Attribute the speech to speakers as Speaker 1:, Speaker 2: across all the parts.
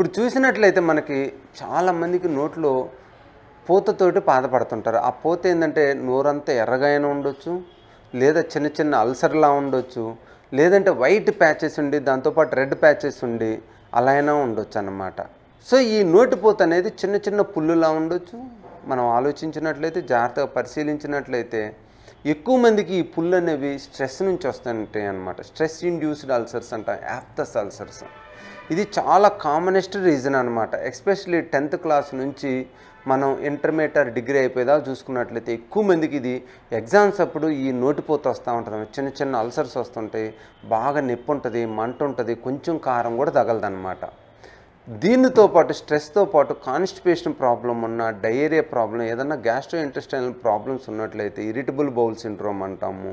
Speaker 1: ఇప్పుడు చూసినట్లయితే మనకి చాలామందికి నోట్లో పూతతోటి బాధపడుతుంటారు ఆ పూత ఏంటంటే నోరంతా ఎర్రగానే ఉండొచ్చు లేదా చిన్న చిన్న అల్సర్లా ఉండొచ్చు లేదంటే వైట్ ప్యాచెస్ ఉండి దాంతోపాటు రెడ్ ప్యాచెస్ ఉండి అలా అయినా ఉండొచ్చు అన్నమాట సో ఈ నోటి పూత అనేది చిన్న చిన్న పుల్లులా ఉండొచ్చు మనం ఆలోచించినట్లయితే జాగ్రత్తగా పరిశీలించినట్లయితే ఎక్కువ మందికి ఈ పుల్లు అనేవి స్ట్రెస్ నుంచి వస్తుంటాయి అనమాట స్ట్రెస్ ఇండ్యూస్డ్ అల్సర్స్ అంట యాప్తస్ అల్సర్స్ ఇది చాలా కామనెస్ట్ రీజన్ అనమాట ఎస్పెషలీ టెన్త్ క్లాస్ నుంచి మనం ఇంటర్మీడియట్ డిగ్రీ అయిపోయేదా చూసుకున్నట్లయితే ఎక్కువ మందికి ఇది ఎగ్జామ్స్ అప్పుడు ఈ నోటిపోత వస్తూ ఉంటుంది చిన్న చిన్న అల్సర్స్ వస్తుంటాయి బాగా నొప్పి ఉంటుంది మంట ఉంటుంది కొంచెం కారం కూడా తగలదన్నమాట దీనితో పాటు స్ట్రెస్తో పాటు కాన్స్టిపేషన్ ప్రాబ్లం ఉన్న డయేరియా ప్రాబ్లం ఏదన్నా గ్యాస్ట్రో ఇంటెస్టైనల్ ప్రాబ్లమ్స్ ఉన్నట్లయితే ఇరిటబుల్ బౌల్ సిండ్రోమ్ అంటాము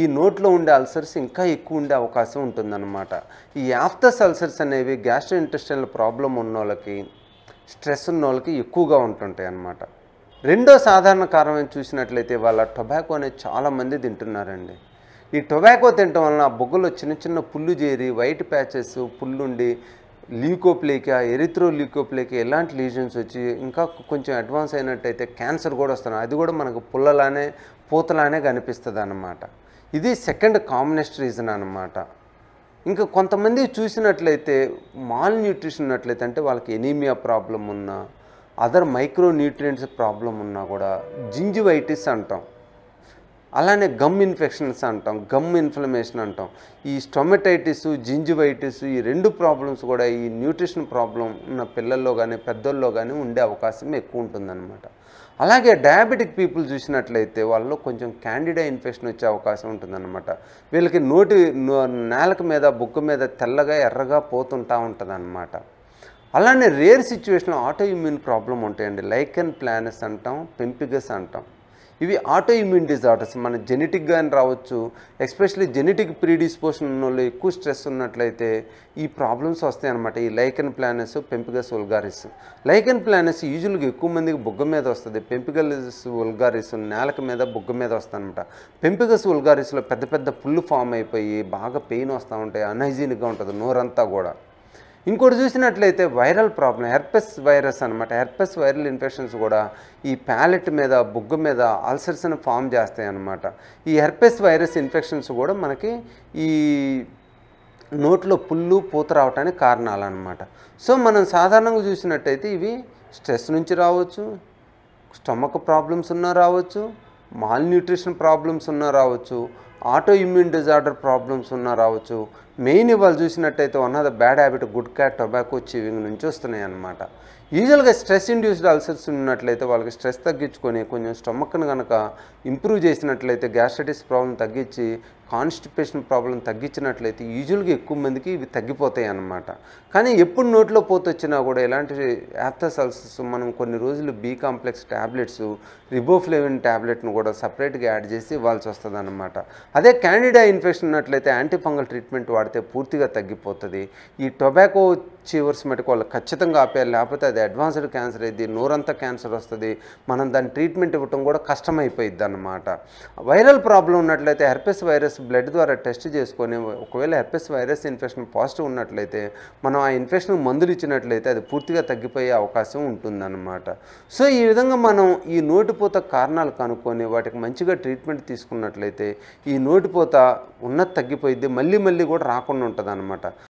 Speaker 1: ఈ నోట్లో ఉండే అల్సర్స్ ఇంకా ఎక్కువ ఉండే అవకాశం ఉంటుందన్నమాట ఈ యాఫ్తస్ అల్సర్స్ అనేవి గ్యాస్ట్రో ఇంటెస్టైనల్ ప్రాబ్లం ఉన్న వాళ్ళకి స్ట్రెస్ ఉన్న వాళ్ళకి ఎక్కువగా ఉంటుంటాయి అన్నమాట రెండో సాధారణ కారణం చూసినట్లయితే వాళ్ళ టొబాకో అనేది చాలామంది తింటున్నారండి ఈ టొబాకో తినటం వలన బొగ్గులో చిన్న చిన్న పుల్లు చేరి వైట్ ప్యాచెస్ పుల్లుండి లీకోప్లేకా ఎరిత్రో లీకోప్లేకా ఎలాంటి లీజన్స్ వచ్చి ఇంకా కొంచెం అడ్వాన్స్ అయినట్టయితే క్యాన్సర్ కూడా వస్తున్నాయి అది కూడా మనకు పుల్లలానే పూతలానే కనిపిస్తుంది అన్నమాట ఇది సెకండ్ కామనెస్ట్ రీజన్ అనమాట ఇంకా కొంతమంది చూసినట్లయితే మాల్ న్యూట్రిషన్ ఉన్నట్లయితే అంటే వాళ్ళకి ఎనీమియా ప్రాబ్లం ఉన్నా అదర్ మైక్రో న్యూట్రియంట్స్ ప్రాబ్లం ఉన్నా కూడా జింజివైటిస్ అంటాం అలానే గమ్ ఇన్ఫెక్షన్స్ అంటాం గమ్ ఇన్ఫ్లమేషన్ అంటాం ఈ స్టొమెటైటిస్ జింజివైటిస్ ఈ రెండు ప్రాబ్లమ్స్ కూడా ఈ న్యూట్రిషన్ ప్రాబ్లం ఉన్న పిల్లల్లో కానీ పెద్దల్లో కానీ ఉండే అవకాశం ఎక్కువ ఉంటుందన్నమాట అలాగే డయాబెటిక్ పీపుల్ చూసినట్లయితే వాళ్ళు కొంచెం క్యాండిడా ఇన్ఫెక్షన్ వచ్చే అవకాశం ఉంటుందన్నమాట వీళ్ళకి నోటి నేలకు మీద బొక్కు మీద తెల్లగా ఎర్రగా పోతుంటా ఉంటుందన్నమాట అలానే రేర్ సిచ్యువేషన్లో ఆటో ఇమ్యూన్ ప్రాబ్లం ఉంటాయండి లైక్ అండ్ ప్లానెస్ అంటాం పెంపిగస్ అంటాం ఇవి ఆటో ఇమ్యూన్ డిజార్డర్స్ మన జెనెటిక్గా అని రావచ్చు ఎస్పెషలీ జెనెటిక్ ప్రీడిస్పోషన్ వాళ్ళు ఎక్కువ స్ట్రెస్ ఉన్నట్లయితే ఈ ప్రాబ్లమ్స్ వస్తాయన్నమాట ఈ లైకన్ ప్లానెస్ పెంపిగస్ ఉల్గారిస్ లైకన్ ప్లానెస్ యూజువల్గా ఎక్కువ మందికి బొగ్గ మీద వస్తుంది పెంపిగస్ ఉల్గారిస్ నేలక మీద బొగ్గ మీద వస్తుందన్నమాట పెంపిగస్ ఉల్గారిస్లో పెద్ద పెద్ద పుల్లు ఫామ్ అయిపోయి బాగా పెయిన్ వస్తూ ఉంటాయి అన్హైజీనిక్గా ఉంటుంది నోరంతా కూడా ఇంకోటి చూసినట్లయితే వైరల్ ప్రాబ్లం హెర్పెస్ వైరస్ అనమాట హెర్పెస్ వైరల్ ఇన్ఫెక్షన్స్ కూడా ఈ ప్యాలెట్ మీద బొగ్గు మీద అల్సర్స్ని ఫామ్ చేస్తాయి అనమాట ఈ హెర్పెస్ వైరస్ ఇన్ఫెక్షన్స్ కూడా మనకి ఈ నోట్లో పుల్లు పూత రావటానికి కారణాలు అనమాట సో మనం సాధారణంగా చూసినట్టయితే ఇవి స్ట్రెస్ నుంచి రావచ్చు స్టమక్ ప్రాబ్లమ్స్ ఉన్నా రావచ్చు మాల్ న్యూట్రిషన్ ప్రాబ్లమ్స్ ఉన్నా రావచ్చు ఆటో ఇమ్యూన్ డిజార్డర్ ప్రాబ్లమ్స్ ఉన్నా రావచ్చు మెయిన్ ఇవాళ చూసినట్టయితే one of the bad habit gutka tobacco chewing నుంచి వస్తున్నాయి అన్నమాట యూజువల్గా స్ట్రెస్ ఇండ్యూస్డ్ అల్సర్స్ ఉన్నట్లయితే వాళ్ళకి స్ట్రెస్ తగ్గించుకొని కొంచెం స్టమక్ను కనుక ఇంప్రూవ్ చేసినట్లయితే గ్యాస్ట్రైటిస్ ప్రాబ్లం తగ్గించి కాన్స్టిపేషన్ ప్రాబ్లం తగ్గించినట్లయితే యూజువల్గా ఎక్కువ మందికి ఇవి తగ్గిపోతాయి అన్నమాట కానీ ఎప్పుడు నోట్లో పోతొచ్చినా కూడా ఇలాంటి యాప్తస్ అల్సర్స్ మనం కొన్ని రోజులు బీ కాంప్లెక్స్ ట్యాబ్లెట్స్ రిబోఫ్లేవిన్ ట్యాబ్లెట్ను కూడా సపరేట్గా యాడ్ చేసి ఇవ్వాల్సి వస్తుంది అదే క్యాండిడా ఇన్ఫెక్షన్ ఉన్నట్లయితే యాంటీఫంగల్ ట్రీట్మెంట్ వాడితే వాడితే పూర్తిగా తగ్గిపోతుంది ఈ టొబాకో చీవర్స్ వాళ్ళు ఖచ్చితంగా ఆపేయాలి లేకపోతే అది అడ్వాన్స్డ్ క్యాన్సర్ అయింది నోరంతా క్యాన్సర్ వస్తుంది మనం దాని ట్రీట్మెంట్ ఇవ్వటం కూడా కష్టమైపోయిద్ది అన్నమాట వైరల్ ప్రాబ్లం ఉన్నట్లయితే హెర్పెస్ వైరస్ బ్లడ్ ద్వారా టెస్ట్ చేసుకొని ఒకవేళ హెర్పెస్ వైరస్ ఇన్ఫెక్షన్ పాజిటివ్ ఉన్నట్లయితే మనం ఆ ఇన్ఫెక్షన్ మందులు ఇచ్చినట్లయితే అది పూర్తిగా తగ్గిపోయే అవకాశం ఉంటుందన్నమాట సో ఈ విధంగా మనం ఈ నోటిపోత కారణాలు కనుక్కొని వాటికి మంచిగా ట్రీట్మెంట్ తీసుకున్నట్లయితే ఈ నోటిపోత ఉన్నది తగ్గిపోయింది మళ్ళీ మళ్ళీ కూడా రాకుండా ఉంటుంది